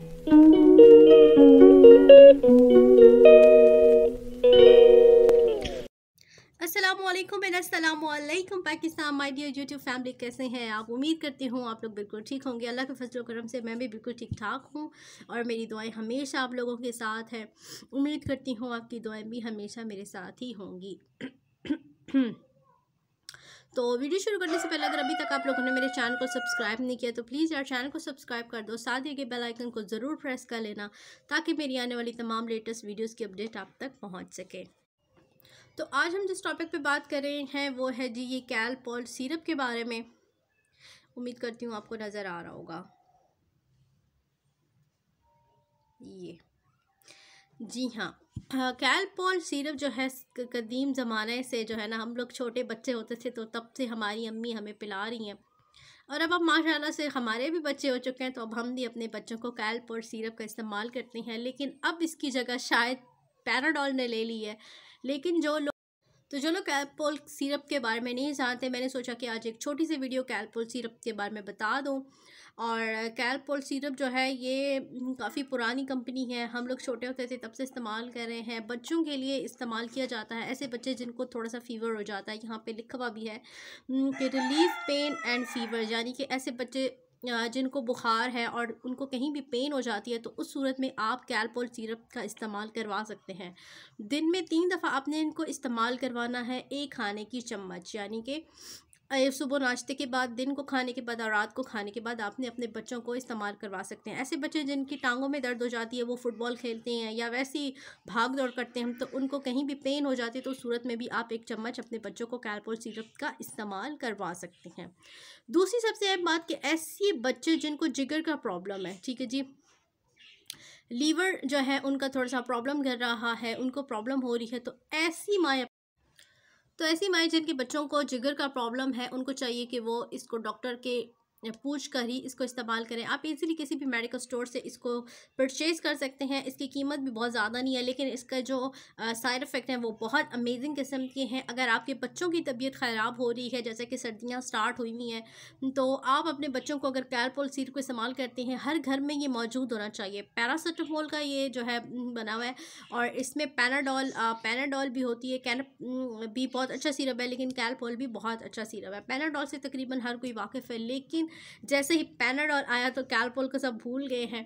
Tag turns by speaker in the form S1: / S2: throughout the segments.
S1: Aslam Pakistan my dear YouTube family कैसे हैं आप उम्मीद करती हूँ आप लोग बिल्कुल ठीक होंगे अल्लाह के फजल करम से मैं भी बिल्कुल ठीक ठाक हूँ और मेरी दुआएं हमेशा आप लोगों के साथ हैं उम्मीद करती हूँ आपकी दुआएं भी हमेशा मेरे साथ ही होंगी तो वीडियो शुरू करने से पहले अगर अभी तक आप लोगों ने मेरे चैनल को सब्सक्राइब नहीं किया तो प्लीज़ यार चैनल को सब्सक्राइब कर दो साथ ही बेल आइकन को ज़रूर प्रेस कर लेना ताकि मेरी आने वाली तमाम लेटेस्ट वीडियोज़ की अपडेट आप तक पहुँच सके तो आज हम जिस टॉपिक पे बात कर रहे हैं वो है जी ये कैल पॉल सीरप के बारे में उम्मीद करती हूँ आपको नज़र आ रहा होगा ये जी हाँ कैलपोल सिरप जो है कदीम ज़माने से जो है ना हम लोग छोटे बच्चे होते थे तो तब से हमारी अम्मी हमें पिला रही हैं और अब अब माशाल्लाह से हमारे भी बच्चे हो चुके हैं तो अब हम भी अपने बच्चों को कैलपोल सिरप का इस्तेमाल करते हैं लेकिन अब इसकी जगह शायद पैराडॉल ने ले ली है लेकिन जो लोग तो जो लोग कैलपोल सिरप के बारे में नहीं जानते मैंने सोचा कि आज एक छोटी सी वीडियो कैलपोल सिरप के बारे में बता दूँ और कैलपोल सिरप जो है ये हम्म, काफ़ी पुरानी कंपनी है हम लोग छोटे होते थे तब से इस्तेमाल कर रहे हैं बच्चों के लिए इस्तेमाल किया जाता है ऐसे बच्चे जिनको थोड़ा सा फ़ीवर हो जाता है यहाँ पे लिखा हुआ भी है हम्म, कि रिलीफ पेन एंड फीवर यानी कि ऐसे बच्चे जिनको बुखार है और उनको कहीं भी पेन हो जाती है तो उस सूरत में आप कैलपोल सिरप का इस्तेमाल करवा सकते हैं दिन में तीन दफ़ा आपने इनको इस्तेमाल करवाना है एक खाने की चम्मच यानी कि सुबह नाश्ते के बाद दिन को खाने के बाद और रात को खाने के बाद आपने अपने बच्चों को इस्तेमाल करवा सकते हैं ऐसे बच्चे जिनकी टांगों में दर्द हो जाती है वो फ़ुटबॉल खेलते हैं या वैसी भाग दौड़ करते हैं तो उनको कहीं भी पेन हो जाती है तो सूरत में भी आप एक चम्मच अपने बच्चों को कैलपोल सीरप का इस्तेमाल करवा सकते हैं दूसरी सबसे अहम बात कि ऐसे बच्चे जिनको जिगर का प्रॉब्लम है ठीक है जी लीवर जो है उनका थोड़ा सा प्रॉब्लम कर रहा है उनको प्रॉब्लम हो रही है तो ऐसी माएँ तो ऐसी माएँ जिनके बच्चों को जिगर का प्रॉब्लम है उनको चाहिए कि वो इसको डॉक्टर के पूछ कर ही इसको इस्तेमाल करें आप इजीली किसी भी मेडिकल स्टोर से इसको परचेज़ कर सकते हैं इसकी कीमत भी बहुत ज़्यादा नहीं है लेकिन इसका जो साइड इफ़ेक्ट हैं वो बहुत अमेजिंग किस्म के हैं अगर आपके बच्चों की तबीयत ख़राब हो रही है जैसे कि सर्दियाँ स्टार्ट हुई हुई हैं तो आप अपने बच्चों को अगर कैरपोल सीर को इस्तेमाल करते हैं हर घर में ये मौजूद होना चाहिए पैरासीटामोल का ये जो है बना हुआ है और इसमें पैनाडोल पैनाडोल भी होती है कैन भी बहुत अच्छा सीरप है लेकिन कैरपोल भी बहुत अच्छा सीरप है पैनाडोल से तकरीबन हर कोई वाकिफ़ है लेकिन जैसे ही पैनड और आया तो कैलपोल को सब भूल गए हैं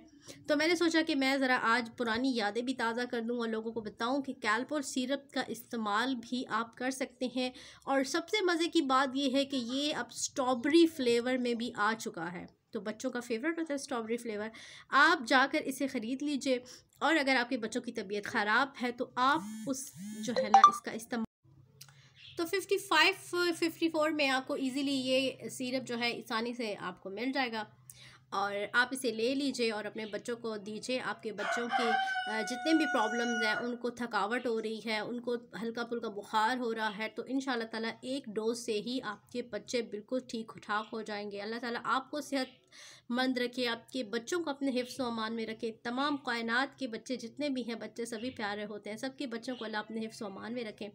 S1: तो मैंने सोचा कि मैं ज़रा आज पुरानी यादें भी ताज़ा कर दूँ और लोगों को बताऊँ कि कैलपोल सिरप का इस्तेमाल भी आप कर सकते हैं और सबसे मज़े की बात यह है कि ये अब स्ट्रॉबेरी फ्लेवर में भी आ चुका है तो बच्चों का फेवरेट होता है स्ट्रॉबेरी फ्लेवर आप जाकर इसे ख़रीद लीजिए और अगर आपके बच्चों की तबीयत ख़राब है तो आप उस जो है ना इसका इस्तेमाल तो 55 54 में आपको इजीली ये सीरप जो है आसानी से आपको मिल जाएगा और आप इसे ले लीजिए और अपने बच्चों को दीजिए आपके बच्चों के जितने भी प्रॉब्लम्स हैं उनको थकावट हो रही है उनको हल्का फुल्का बुखार हो रहा है तो इन ताला एक डोज से ही आपके बच्चे बिल्कुल ठीक ठाक हो जाएंगे अल्लाह ताला आपको सेहत मंद रखे आपके बच्चों को अपने हिफ्स अमान में रखे तमाम कायनात के बच्चे जितने भी हैं बच्चे सभी प्यारे होते हैं सबके बच्चों को अल्लाह अपने हिफ्स अमान में रखें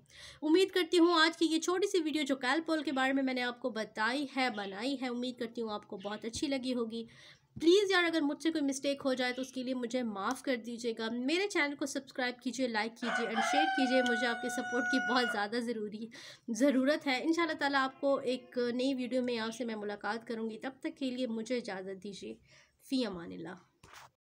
S1: उम्मीद करती हूँ आज की ये छोटी सी वीडियो जो कैल पोल के बारे में मैंने आपको बताई है बनाई है उम्मीद करती हूँ आपको बहुत अच्छी लगी होगी प्लीज़ यार अगर मुझसे कोई मिस्टेक हो जाए तो उसके लिए मुझे माफ़ कर दीजिएगा मेरे चैनल को सब्सक्राइब कीजिए लाइक कीजिए एंड शेयर कीजिए मुझे आपके सपोर्ट की बहुत ज़्यादा ज़रूरी ज़रूरत है इन ताला आपको एक नई वीडियो में आपसे मैं मुलाकात करूँगी तब तक के लिए मुझे इजाज़त दीजिए फ़ी अमान